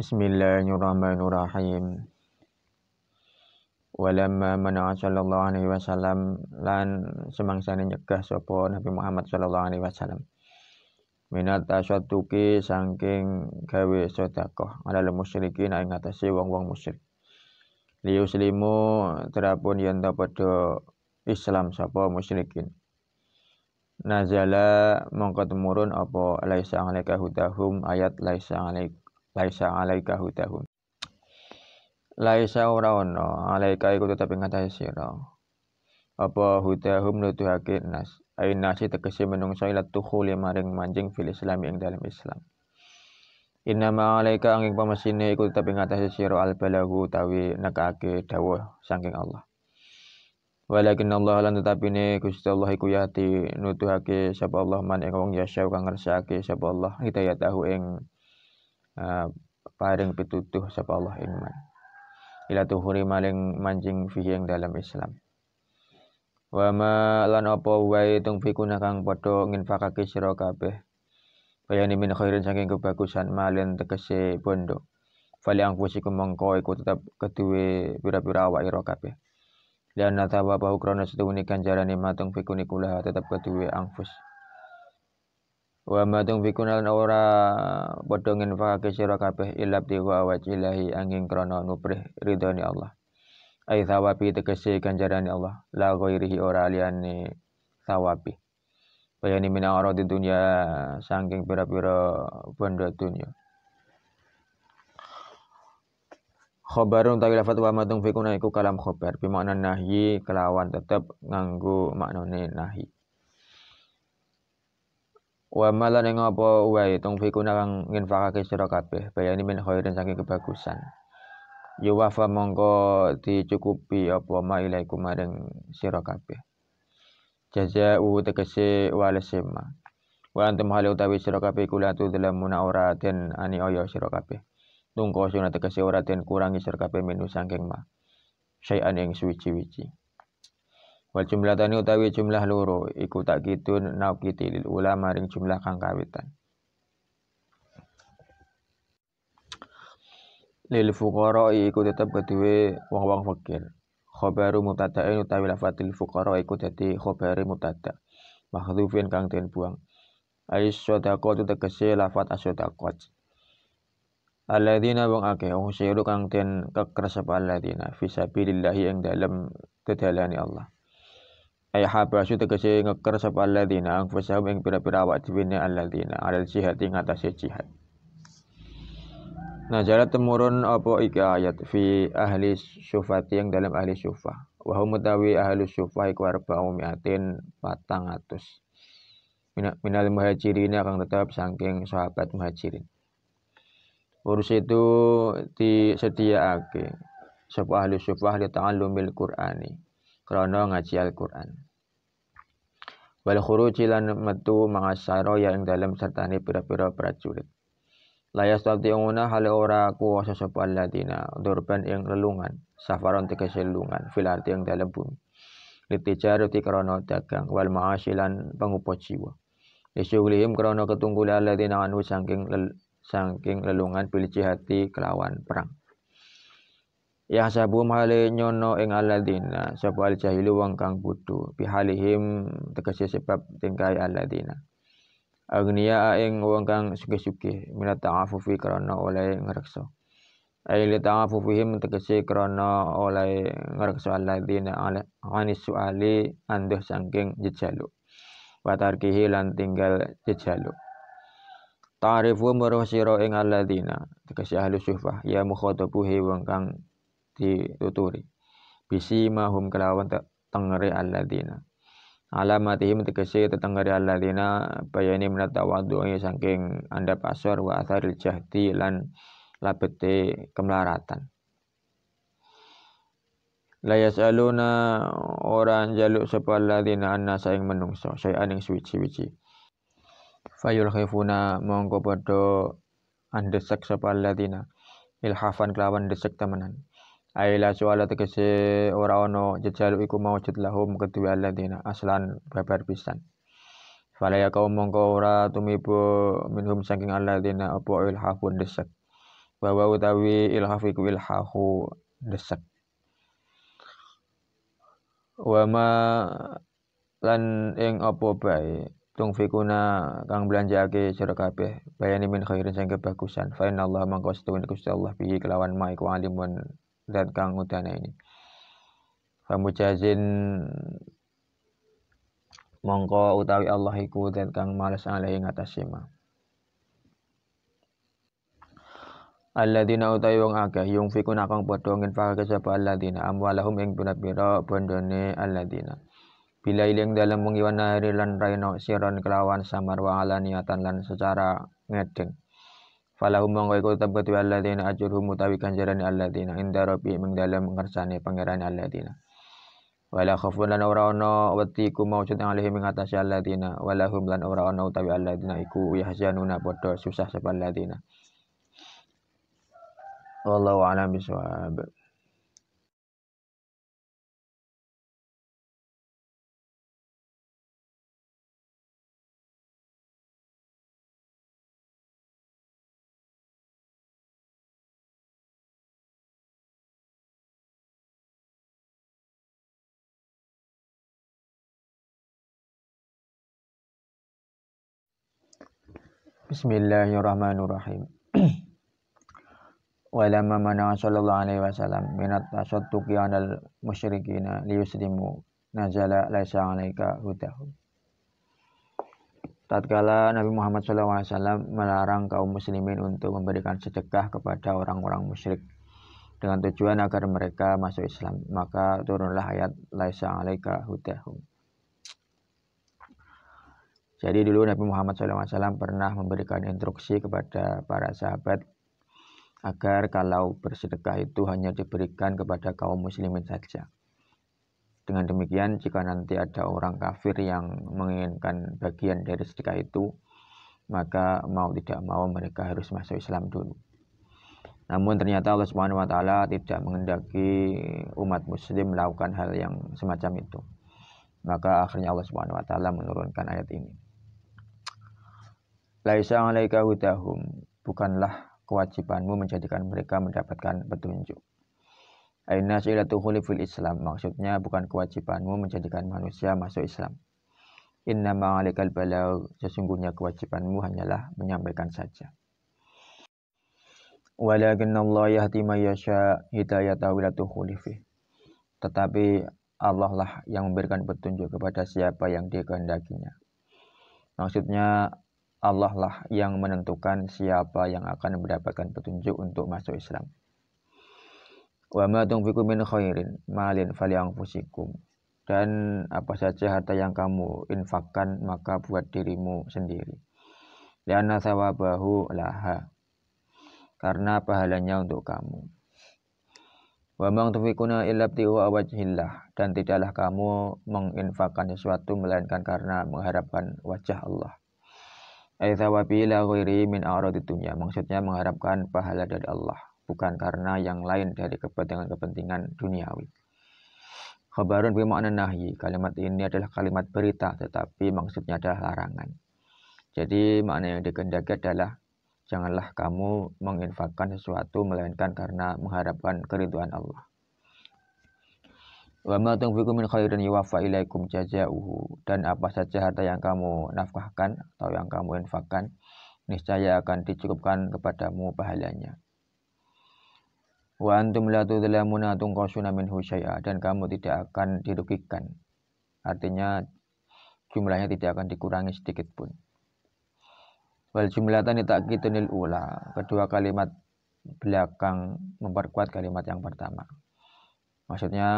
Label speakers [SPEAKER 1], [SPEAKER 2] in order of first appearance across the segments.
[SPEAKER 1] Bismillahirrahmanirrahim. Walamma mana sallallahu alaihi wasallam lan semangsa nyegah sapa Nabi Muhammad sallallahu alaihi wasallam. Minat tuki saking gawe sedekah alal musyrikin ing ngatasi wong-wong musyrik. Liuslimu terapun yen ta padha Islam sapa musyrikin. Nazala mongko temurun apa laisa alaika hudahum ayat laisa alaika laisa alaika hudahum laisa ora ono alaika iku tetep ing sira apa hudahum nuduhake nas ai nasi tekesi menungso ila tuhuli maring manjing fil islami ing dalam islam Inna alaika angin pamesine iku tetep ing atase al balahu tawi nekake dawuh saking Allah Walakin Allah lan ini Gusti Allah iku yati nutuhake sapa Allah man ing wong yasya kang ngersake sapa Allah hidayatahu ing Eh, paring pitutuh sapa Allah ing ila tuhuri maling manjing fihi ing dalam Islam wa ma lan apa wae tung fikuna kang padha nginfakake sira kabeh bayani min khairin saking kebagusan malin tegese bondo fali angfusikum mengko iku tetep keduwe pira-pira awak ira kabeh dan natawa bahu krana setune ganjarane matung fikun iku tetep keduwe angfus wa ma naura lan ora padha nginfakake sira kabeh illa wajhillahi angin krono nubrih ridhani Allah ai thawabi tegese ganjarani Allah la ghairihi ora liyane thawabi bayani min di dunia saking pira-pira bondo dunya khobarun tawila fatwa matung fikuna iku kalam khobar bimakna nahyi kelawan tetep nganggo maknane nahyi wa malan ing apa wae tong kuna kang nginfakake sira kabeh bayani min khairin saking kebagusan yuwafa ya, mongko dicukupi apa ma ilaikum maring sira kabeh jazaa'u tegese walesema wa antum hale utawi sira kabeh kula tu dalamuna ora den ani oyo sira kabeh tungko sing tegese ora den kurangi sira kabeh minu saking ma syai'an ing suwi-wiji Wal jumlah tani utawi jumlah loro iku tak gitu naukiti gitu, lil ulama ring jumlah kang kawitan. Lil fuqara iku tetep kedue wong-wong fakir. Khobaru mubtada'in utawi lafatil fuqara iku jadi khobari mubtada. Mahdhufin kang den buang. Ais sadaqah tu tegese lafat asyadaqah. Alladzina wong akeh wong siru kang den kekresep alladzina fi yang dalam dalem dedalane Allah ay habasu tegese ngeker sapa alladzina anfusahum ing pira-pira awak dhewe ne alladzina alal jihad ing atase jihad Najara temurun apa iki ayat fi ahli syufati yang dalam ahli syufah wa hum mutawi ahli syufah iku arba'u mi'atin patang atus minal muhajirin akan tetap sangking sahabat muhajirin urus itu setia disediaake sapa ahli syufah di ta'alumil qur'ani Krono ngaji Al-Qur'an. Wal khuruji lan metu mangasaro yang dalam serta sertane pira-pira prajurit. Layas tati'una hale ora kuwasa sapa latina durban yang lelungan, safaron tegese lelungan fil arti ing dalem bumi. Litijarati krono dagang wal ma'asyilan pangupo jiwa. Isyuglihim krono ketunggule latina anu sangking lel, saking lelungan bil jihati kelawan perang ya sabu hale nyono ing aladina sapa al jahilu wong kang bodho pihalihim tegese sebab tingkai aladina agnia ing wong kang sugih-sugih minat ta'afufi karena oleh ngrekso ai li ta'afufihim tegese karena oleh ngrekso aladina ani suali anduh saking jejalu wa lan tinggal jejalu Ta'rifu maruh siro ing aladina tegese ahli syufah ya mukhotobuhi wong kang di dituturi bisimahum kelawan tengeri alladzina alamatihim tegese Allah dina bayani minat saking anda pasor wa atharil jahdi lan labete kemlaratan layas orang orang sepal sapa dina anna saing menungso saya aning suici wici fayul khifuna mongko padha andesek sapa dina ilhafan kelawan desek temenan Aila suala tegese ora ono jejalu iku maujud lahum kedua dina aslan babar pisan. Falaya kau mongko ora tumibu minhum saking dina apa ilhafun desek. Bawa utawi ilhaf iku ilhahu desek. Wama lan ing apa bae tung fikuna kang belanjaake sira kabeh bayani min khairin sing kebagusan fa inna Allah mangko Gusti Allah bihi kelawan ma iku alimun dan Kang Udana ini jazin mongko utawi Allah iku dan kang males alaih ngatasi ma Alladzina utawi wong akeh yung fikun akang padha nginfakake sapa alladzina amwalahum ing pira-pira bondone alladzina Bila ileng dalam mengiwan hari lan raino siron kelawan samar wa alaniatan lan secara ngedeng Falahum mongko iku tetep kedua ya alladzina ajurhum utawi ganjarane alladzina inda rabbi ming dalem ngersane pangerane alladzina. Wala khaufun lan ora ana wedi ku maujud alaihim ing atase alladzina wala hum lan ora ana utawi alladzina iku yahzanuna padha susah sapa alladzina. Wallahu a'lam bishawab. Bismillahirrahmanirrahim. lamma mana sallallahu alaihi wasallam minat tasadduqi 'alal musyrikina liyuslimu nazala laisa 'alaika hudahum. Tatkala Nabi Muhammad SAW melarang kaum muslimin untuk memberikan sedekah kepada orang-orang musyrik dengan tujuan agar mereka masuk Islam, maka turunlah ayat laisa 'alaika hudahum jadi dulu Nabi Muhammad SAW pernah memberikan instruksi kepada para sahabat agar kalau bersedekah itu hanya diberikan kepada kaum muslimin saja. Dengan demikian, jika nanti ada orang kafir yang menginginkan bagian dari sedekah itu, maka mau tidak mau mereka harus masuk Islam dulu. Namun ternyata Allah Subhanahu wa taala tidak mengendaki umat muslim melakukan hal yang semacam itu. Maka akhirnya Allah Subhanahu wa taala menurunkan ayat ini. Laisa alaika hudahum, bukanlah kewajibanmu menjadikan mereka mendapatkan petunjuk. Aina silatu fil Islam, maksudnya bukan kewajibanmu menjadikan manusia masuk Islam. Inna ma'alikal balau, sesungguhnya kewajibanmu hanyalah menyampaikan saja. Walakin Allah yahdi mayasya hidayatahu latuhulifi. Tetapi Allah lah yang memberikan petunjuk kepada siapa yang dikehendakinya. Maksudnya Allah lah yang menentukan siapa yang akan mendapatkan petunjuk untuk masuk Islam. Wa ma tunfiqu min khairin malin fusikum Dan apa saja harta yang kamu infakkan maka buat dirimu sendiri. Lianna sawabahu laha. Karena pahalanya untuk kamu. Wa ma tufikuna illa btiwa wajhillah dan tidaklah kamu menginfakkan sesuatu melainkan karena mengharapkan wajah Allah. Aidza min aradi Maksudnya mengharapkan pahala dari Allah, bukan karena yang lain dari kepentingan-kepentingan duniawi. Khabarun bi makna nahyi. Kalimat ini adalah kalimat berita, tetapi maksudnya adalah larangan. Jadi makna yang dikendaki adalah janganlah kamu menginfakkan sesuatu melainkan karena mengharapkan keriduan Allah. Wa ma min khairin yuwaffa ilaikum dan apa saja harta yang kamu nafkahkan atau yang kamu infakkan niscaya akan dicukupkan kepadamu pahalanya. Wa antum la tunqasuna syai'a dan kamu tidak akan dirugikan. Artinya jumlahnya tidak akan dikurangi sedikit pun. Wal jumlatan kita ula. Kedua kalimat belakang memperkuat kalimat yang pertama. Maksudnya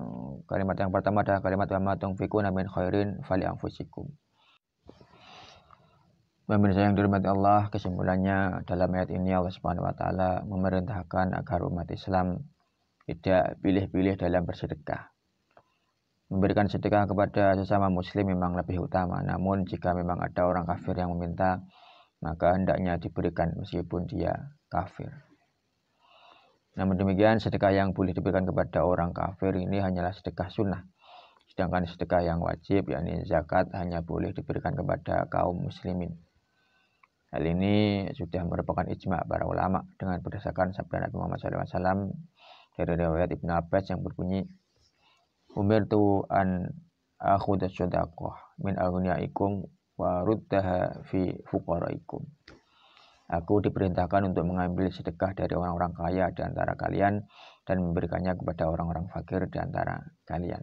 [SPEAKER 1] eh, kalimat yang pertama adalah kalimat wa fiku namin khairin fali anfusikum. Pemirsa yang dirahmati Allah, kesimpulannya dalam ayat ini Allah Subhanahu wa taala memerintahkan agar umat Islam tidak pilih-pilih dalam bersedekah. Memberikan sedekah kepada sesama muslim memang lebih utama, namun jika memang ada orang kafir yang meminta, maka hendaknya diberikan meskipun dia kafir. Namun demikian sedekah yang boleh diberikan kepada orang kafir ini hanyalah sedekah sunnah. Sedangkan sedekah yang wajib yakni zakat hanya boleh diberikan kepada kaum muslimin. Hal ini sudah merupakan ijma para ulama dengan berdasarkan sabda Nabi Muhammad SAW dari riwayat Ibn Abbas yang berbunyi Umirtu an akhudha min agniaikum wa ruddaha fi fuqaraikum. Aku diperintahkan untuk mengambil sedekah dari orang-orang kaya di antara kalian dan memberikannya kepada orang-orang fakir di antara kalian.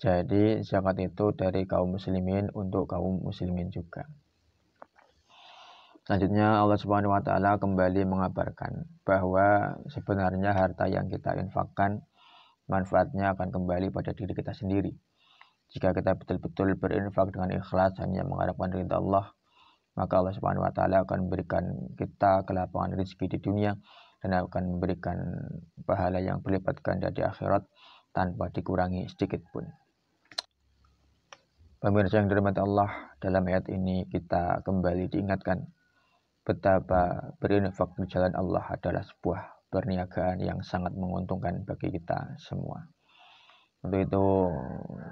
[SPEAKER 1] Jadi zakat itu dari kaum muslimin untuk kaum muslimin juga. Selanjutnya Allah Subhanahu wa taala kembali mengabarkan bahwa sebenarnya harta yang kita infakkan manfaatnya akan kembali pada diri kita sendiri. Jika kita betul-betul berinfak dengan ikhlas hanya mengharapkan ridha Allah, maka Allah Subhanahu wa taala akan memberikan kita kelapangan rezeki di dunia dan akan memberikan pahala yang berlipat ganda di akhirat tanpa dikurangi sedikit pun. Pemirsa yang dirahmati Allah, dalam ayat ini kita kembali diingatkan betapa berinfak di jalan Allah adalah sebuah perniagaan yang sangat menguntungkan bagi kita semua. Untuk itu,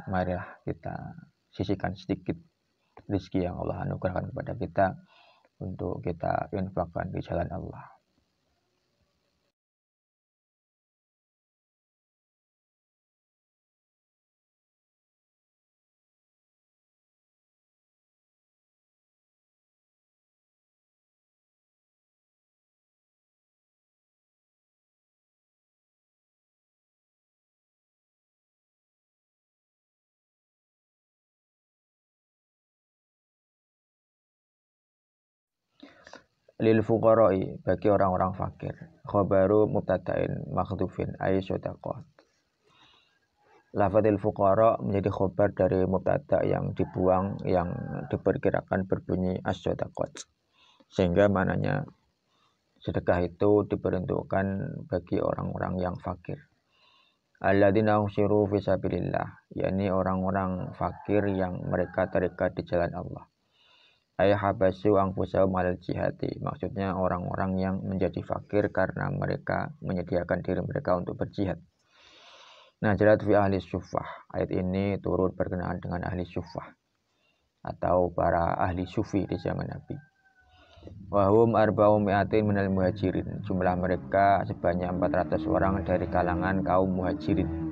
[SPEAKER 1] marilah kita sisihkan sedikit rizki yang Allah anugerahkan kepada kita untuk kita infakkan di jalan Allah. lil fuqara'i bagi orang-orang fakir khabaru mubtada'in makhzufin ay sadaqah lafadzil fuqara menjadi khabar dari mubtada yang dibuang yang diperkirakan berbunyi as sehingga mananya sedekah itu diperuntukkan bagi orang-orang yang fakir alladzina usiru fisabilillah yakni orang-orang fakir yang mereka terikat di jalan Allah ay habasu pusau malal jihati maksudnya orang-orang yang menjadi fakir karena mereka menyediakan diri mereka untuk berjihad Najarat fi ahli syufah ayat ini turut berkenaan dengan ahli syufah atau para ahli sufi di zaman Nabi Wahum arba'u mi'atin minal muhajirin Jumlah mereka sebanyak 400 orang dari kalangan kaum muhajirin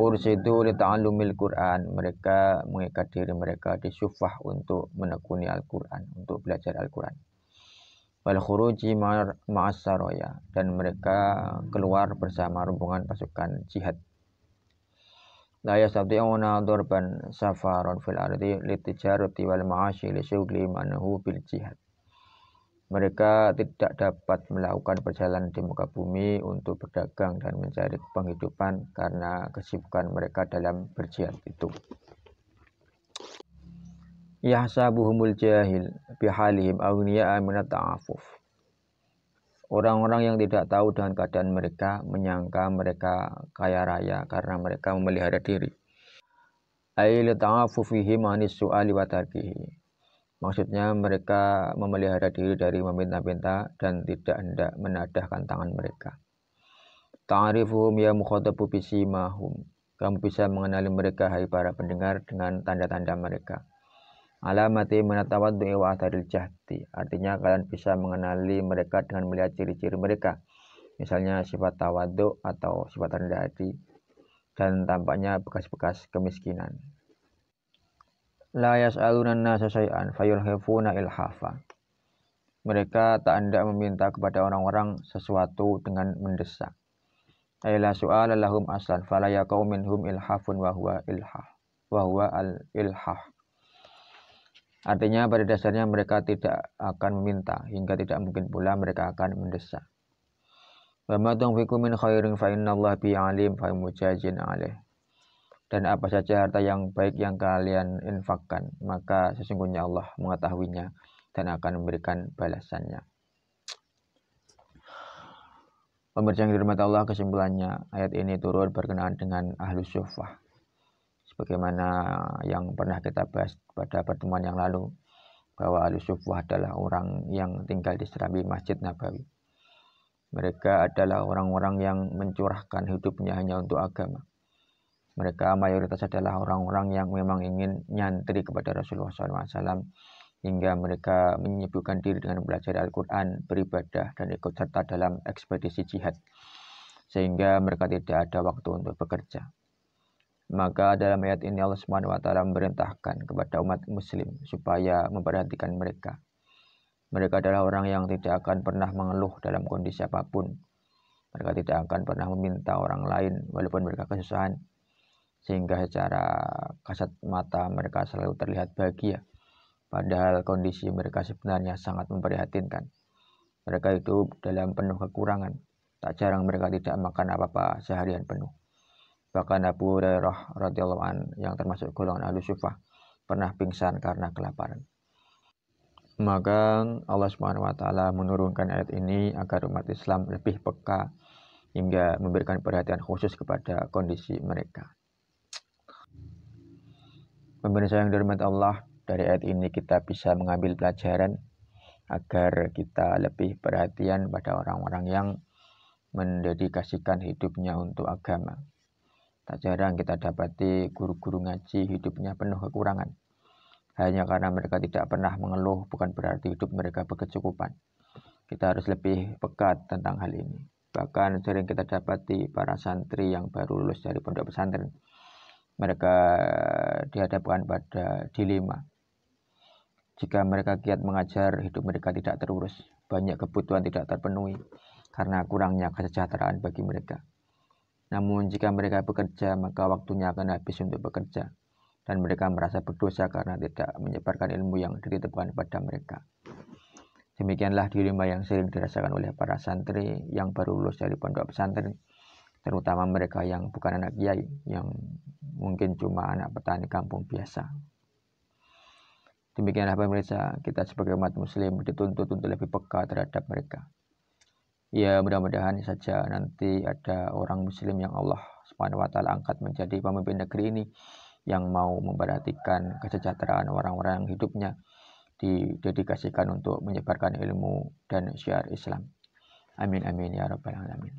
[SPEAKER 1] ursidu li ta'allumil Qur'an mereka mengikat diri mereka di syufah untuk menekuni Al-Qur'an untuk belajar Al-Qur'an wal khuruji ma'as saroya dan mereka keluar bersama rombongan pasukan jihad la yastati'una dorban safaron fil ardi litijarati wal ma'ashi li syughli manhu bil jihad mereka tidak dapat melakukan perjalanan di muka bumi untuk berdagang dan mencari penghidupan karena kesibukan mereka dalam berjihad itu. Yahsabuhumul jahil bihalihim awniya'a minata'afuf ta'afuf. Orang-orang yang tidak tahu dengan keadaan mereka menyangka mereka kaya raya karena mereka memelihara diri. Ail ta'afufihim anis su'ali Maksudnya mereka memelihara diri dari meminta-minta dan tidak hendak menadahkan tangan mereka. Ta'rifuhum ya mukhatabu bisimahum. Kamu bisa mengenali mereka hai para pendengar dengan tanda-tanda mereka. Alamati menatawat wa atharil jahdi. Artinya kalian bisa mengenali mereka dengan melihat ciri-ciri mereka. Misalnya sifat tawaduk atau sifat rendah hati dan tampaknya bekas-bekas kemiskinan la yas'aluna nasa shay'an fayulhifuna ilhafa. Mereka tak hendak meminta kepada orang-orang sesuatu dengan mendesak. Aila su'ala lahum aslan fala yakau minhum ilhafun wa huwa ilhaf wa huwa al ilhaf. Artinya pada dasarnya mereka tidak akan meminta hingga tidak mungkin pula mereka akan mendesak. Wa ma tunfiqu min khairin fa allah bi alim fa mujajin alaih dan apa saja harta yang baik yang kalian infakkan, maka sesungguhnya Allah mengetahuinya dan akan memberikan balasannya. Pemirsa yang dirahmati Allah, kesimpulannya ayat ini turun berkenaan dengan ahlu syufah. Sebagaimana yang pernah kita bahas pada pertemuan yang lalu, bahwa ahlu syufah adalah orang yang tinggal di serambi Masjid Nabawi. Mereka adalah orang-orang yang mencurahkan hidupnya hanya untuk agama mereka mayoritas adalah orang-orang yang memang ingin nyantri kepada Rasulullah SAW hingga mereka menyibukkan diri dengan belajar Al-Quran, beribadah, dan ikut serta dalam ekspedisi jihad, sehingga mereka tidak ada waktu untuk bekerja. Maka dalam ayat ini Allah Subhanahu memerintahkan kepada umat muslim supaya memperhatikan mereka. Mereka adalah orang yang tidak akan pernah mengeluh dalam kondisi apapun. Mereka tidak akan pernah meminta orang lain walaupun mereka kesusahan sehingga secara kasat mata mereka selalu terlihat bahagia padahal kondisi mereka sebenarnya sangat memprihatinkan mereka itu dalam penuh kekurangan tak jarang mereka tidak makan apa-apa seharian penuh bahkan Abu Hurairah radhiyallahu an yang termasuk golongan ahli sufah pernah pingsan karena kelaparan maka Allah Subhanahu wa taala menurunkan ayat ini agar umat Islam lebih peka hingga memberikan perhatian khusus kepada kondisi mereka. Pemirsa yang dirahmati Allah, dari ayat ini kita bisa mengambil pelajaran agar kita lebih perhatian pada orang-orang yang mendedikasikan hidupnya untuk agama. Tak jarang kita dapati guru-guru ngaji hidupnya penuh kekurangan. Hanya karena mereka tidak pernah mengeluh bukan berarti hidup mereka berkecukupan. Kita harus lebih pekat tentang hal ini. Bahkan sering kita dapati para santri yang baru lulus dari pondok pesantren mereka dihadapkan pada dilema. Jika mereka giat mengajar, hidup mereka tidak terurus, banyak kebutuhan tidak terpenuhi karena kurangnya kesejahteraan bagi mereka. Namun jika mereka bekerja, maka waktunya akan habis untuk bekerja, dan mereka merasa berdosa karena tidak menyebarkan ilmu yang dititipkan pada mereka. Demikianlah dilema yang sering dirasakan oleh para santri yang baru lulus dari pondok pesantren terutama mereka yang bukan anak kiai yang mungkin cuma anak petani kampung biasa demikianlah pemirsa kita sebagai umat muslim dituntut untuk lebih peka terhadap mereka ya mudah-mudahan saja nanti ada orang muslim yang Allah subhanahu wa ta'ala angkat menjadi pemimpin negeri ini yang mau memperhatikan kesejahteraan orang-orang yang hidupnya didedikasikan untuk menyebarkan ilmu dan syiar Islam. Amin amin ya rabbal alamin.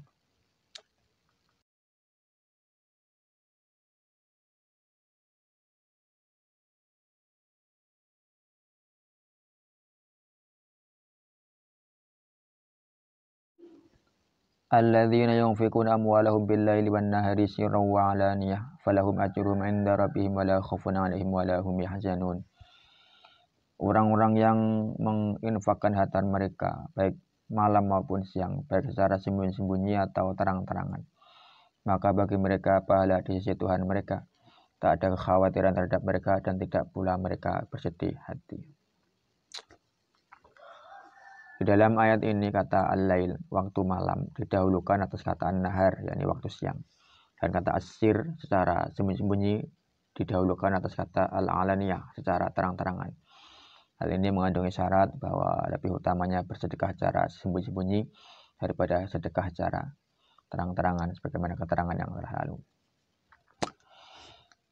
[SPEAKER 1] alladzina yunfikuna amwalahum billayli wan nahari sirran wa alaniyah falahum ajruhum 'inda rabbihim wala khaufun 'alaihim wala hum yahzanun orang-orang yang menginfakkan harta mereka baik malam maupun siang baik secara sembunyi-sembunyi atau terang-terangan maka bagi mereka pahala di sisi Tuhan mereka tak ada kekhawatiran terhadap mereka dan tidak pula mereka bersedih hati di dalam ayat ini kata al-lail, waktu malam, didahulukan atas kata nahar yakni waktu siang. Dan kata asir secara sembunyi-sembunyi didahulukan atas kata al-alaniyah secara terang-terangan. Hal ini mengandungi syarat bahwa lebih utamanya bersedekah secara sembunyi-sembunyi daripada sedekah secara terang-terangan sebagaimana keterangan yang terlalu.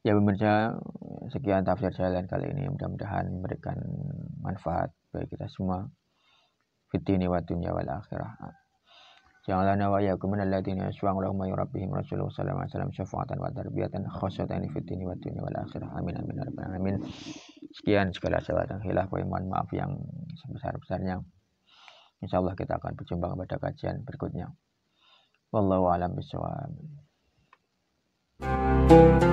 [SPEAKER 1] Ya pemirsa, sekian tafsir saya lain kali ini. Mudah-mudahan memberikan manfaat bagi kita semua fitini wa dunya wal akhirah. Janganlah ya min alladziina yashfa'u lahum rabbihim rasulullah sallallahu alaihi wasallam syafa'atan wa tarbiyatan khassatan fid wa dunya wal akhirah. Amin amin ya rabbana amin. Sekian segala salah dan khilaf mohon maaf yang sebesar-besarnya. Insyaallah kita akan berjumpa pada kajian berikutnya. Wallahu a'lam bishawab. thank you